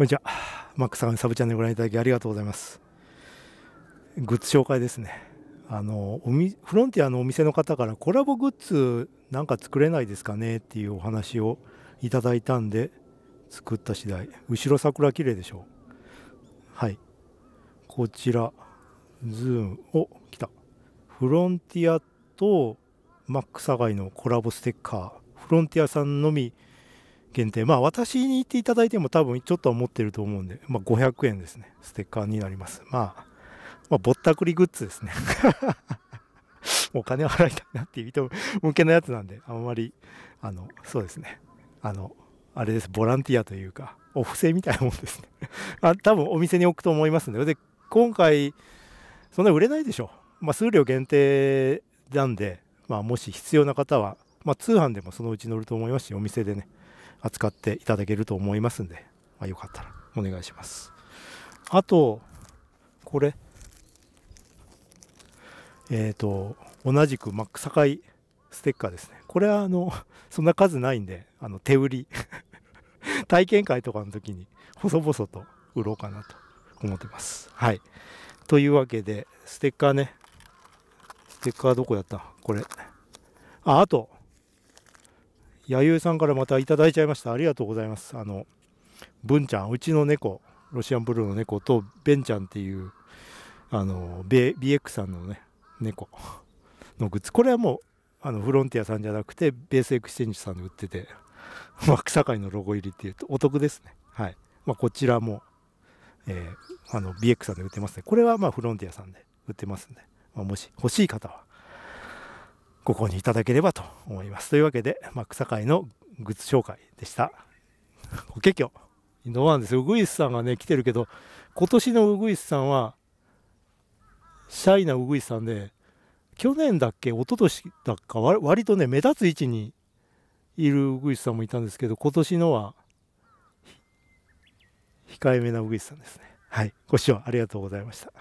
こんにちは。マックさん、サブチャンネルご覧いただきありがとうございます。グッズ紹介ですね。あのおみフロンティアのお店の方からコラボグッズなんか作れないですかねっていうお話をいただいたんで作った次第。後ろ桜綺麗でしょはい。こちら、ズーム。お、来た。フロンティアとマックサガイのコラボステッカー。フロンティアさんのみ限定まあ私に言っていただいても多分ちょっとは持ってると思うんで、まあ、500円ですねステッカーになります、まあ、まあぼったくりグッズですね お金を払いたいなっていう人向けのやつなんであんまりあのそうですねあのあれですボランティアというかお布施みたいなもんですね あ多分お店に置くと思いますのでで今回そんな売れないでしょまあ数量限定なんで、まあ、もし必要な方は、まあ、通販でもそのうち乗ると思いますしお店でね扱っていただけると思いますんで、まあ、よかったらお願いします。あと、これ、えっ、ー、と、同じくマックサカイステッカーですね。これはあの、そんな数ないんで、あの、手売り。体験会とかの時に、細々と売ろうかなと思ってます。はい。というわけで、ステッカーね。ステッカーどこやったこれ。あ、あと、弥生さんからまたいただいちゃいました。ありがとうございます。あの、文ちゃん、うちの猫、ロシアンブルーの猫と、ベンちゃんっていう、あの、BX さんのね、猫のグッズ。これはもう、あの、フロンティアさんじゃなくて、ベースエクスチェンジさんで売ってて、まあ、草刈りのロゴ入りっていうと、お得ですね。はい。まあ、こちらも、えー、あの、BX さんで売ってますね。これはまあ、フロンティアさんで売ってますんで、まあ、もし欲しい方は、ご購入いただければと思います。というわけで、まあ、草会のグッズ紹介でした。ご結局、どうなんですよ。ウグイスさんがね、来てるけど、今年のウグイスさんは、シャイなウグイスさんで、去年だっけ、一昨年だっか、割とね、目立つ位置にいるウグイスさんもいたんですけど、今年のは、控えめなウグイスさんですね。はい。ご視聴ありがとうございました。